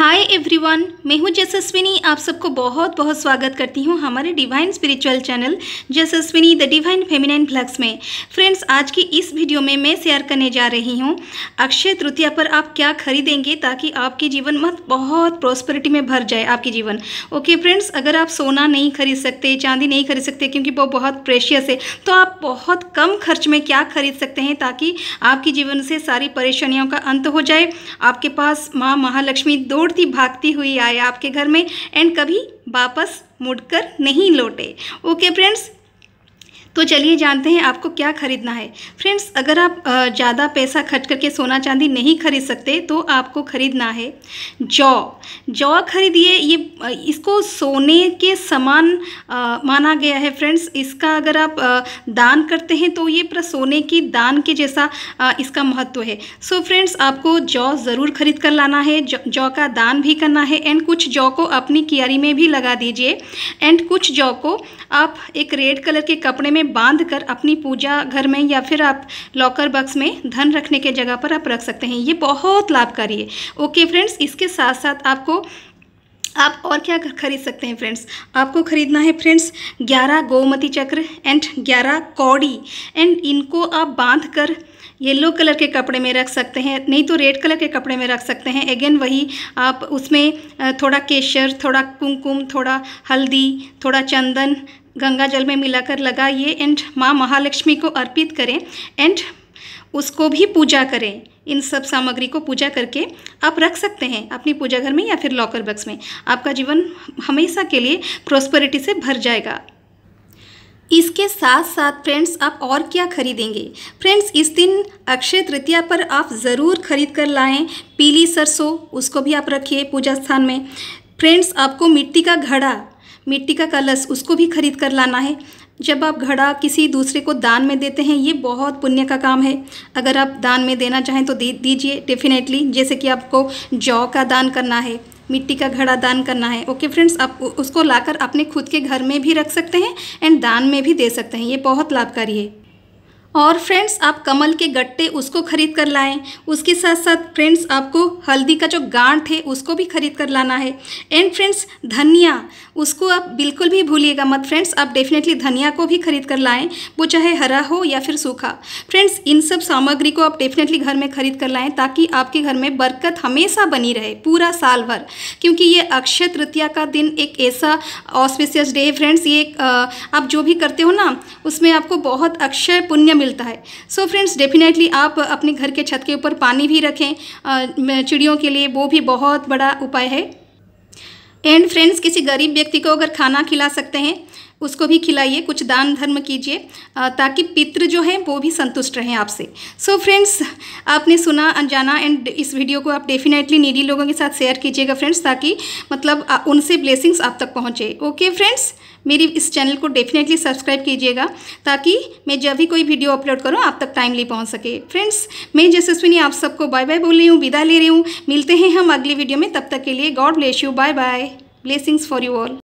hi everyone मैं हूं जसस्विनी आप सबको बहुत बहुत स्वागत करती हूं हमारे divine spiritual channel Jasswini the divine feminine flux में फ्रेंड्स आज की इस वीडियो में मैं शेयर करने जा रही हूं अक्षय तृतीया पर आप क्या खरीदेंगे ताकि आपके जीवन मत बहुत प्रोस्परिटी में भर जाए आपके जीवन ओके फ्रेंड्स अगर आप सोना नहीं खरीद सकते चांदी नहीं खरीद सकते क्योंकि वो बहुत प्रेशियस है तो आप बहुत कम खर्च में क्या खरीद सकते हैं ताकि आपके जीवन से सारी परेशानियों का अंत हो जाए आपके पास माँ महालक्ष्मी दो मूर्ति भागती हुई आए आपके घर में एंड कभी वापस मुड़कर नहीं लौटे ओके फ्रेंड्स तो चलिए जानते हैं आपको क्या खरीदना है फ्रेंड्स अगर आप ज़्यादा पैसा खर्च करके सोना चांदी नहीं खरीद सकते तो आपको खरीदना है जौ जौ खरीदिए ये इसको सोने के समान माना गया है फ्रेंड्स इसका अगर आप दान करते हैं तो ये पूरा सोने की दान के जैसा इसका महत्व है सो so, फ्रेंड्स आपको जौ ज़रूर खरीद कर लाना है जौ, जौ का दान भी करना है एंड कुछ जौ को अपनी क्यारी में भी लगा दीजिए एंड कुछ जौ को आप एक रेड कलर के कपड़े में में बांध कर अपनी पूजा घर में या फिर आप लॉकर बॉक्स में धन रखने के जगह पर आप रख सकते हैं ये बहुत लाभकारी है ओके फ्रेंड्स इसके साथ साथ आपको आप और क्या खरीद सकते हैं फ्रेंड्स आपको खरीदना है फ्रेंड्स 11 गोमती चक्र एंड 11 कौड़ी एंड इनको आप बांध कर येलो कलर के कपड़े में रख सकते हैं नहीं तो रेड कलर के कपड़े में रख सकते हैं अगेन वही आप उसमें थोड़ा केशर थोड़ा कुमकुम थोड़ा हल्दी थोड़ा चंदन गंगा जल में मिलाकर लगाइए एंड माँ महालक्ष्मी को अर्पित करें एंड उसको भी पूजा करें इन सब सामग्री को पूजा करके आप रख सकते हैं अपनी पूजा घर में या फिर लॉकर बक्स में आपका जीवन हमेशा के लिए प्रोस्परिटी से भर जाएगा इसके साथ साथ फ्रेंड्स आप और क्या खरीदेंगे फ्रेंड्स इस दिन अक्षय तृतीया पर आप ज़रूर खरीद कर लाएँ पीली सरसों उसको भी आप रखिए पूजा स्थान में फ्रेंड्स आपको मिट्टी का घड़ा मिट्टी का कलश उसको भी खरीद कर लाना है जब आप घड़ा किसी दूसरे को दान में देते हैं ये बहुत पुण्य का काम है अगर आप दान में देना चाहें तो दे दीजिए डेफिनेटली जैसे कि आपको जौ का दान करना है मिट्टी का घड़ा दान करना है ओके फ्रेंड्स आप उसको लाकर अपने खुद के घर में भी रख सकते हैं एंड दान में भी दे सकते हैं ये बहुत लाभकारी है और फ्रेंड्स आप कमल के गट्टे उसको खरीद कर लाएं उसके साथ साथ फ्रेंड्स आपको हल्दी का जो गांठ है उसको भी खरीद कर लाना है एंड फ्रेंड्स धनिया उसको आप बिल्कुल भी भूलिएगा मत फ्रेंड्स आप डेफिनेटली धनिया को भी खरीद कर लाएं वो चाहे हरा हो या फिर सूखा फ्रेंड्स इन सब सामग्री को आप डेफिनेटली घर में खरीद कर लाएँ ताकि आपके घर में बरकत हमेशा बनी रहे पूरा साल भर क्योंकि ये अक्षय तृतीया का दिन एक ऐसा ऑस्पिशियस डे है फ्रेंड्स ये आप जो भी करते हो ना उसमें आपको बहुत अक्षय पुण्य मिलता है सो फ्रेंड्स डेफिनेटली आप अपने घर के छत के ऊपर पानी भी रखें चिड़ियों के लिए वो भी बहुत बड़ा उपाय है एंड फ्रेंड्स किसी गरीब व्यक्ति को अगर खाना खिला सकते हैं उसको भी खिलाइए कुछ दान धर्म कीजिए ताकि पितृ जो हैं वो भी संतुष्ट रहें आपसे सो फ्रेंड्स आपने सुना अनजाना एंड इस वीडियो को आप डेफिनेटली नीडी लोगों के साथ शेयर कीजिएगा फ्रेंड्स ताकि मतलब उनसे ब्लेसिंग्स आप तक पहुँचे ओके फ्रेंड्स मेरी इस चैनल को डेफिनेटली सब्सक्राइब कीजिएगा ताकि मैं जब भी कोई वीडियो अपलोड करूँ आप तक टाइमली पहुँच सके फ्रेंड्स मैं जसस्विनी आप सबको बाय बाय बोल रही हूँ विदा ले रही हूँ मिलते हैं हम अगली वीडियो में तब तक के लिए god bless you bye bye blessings for you all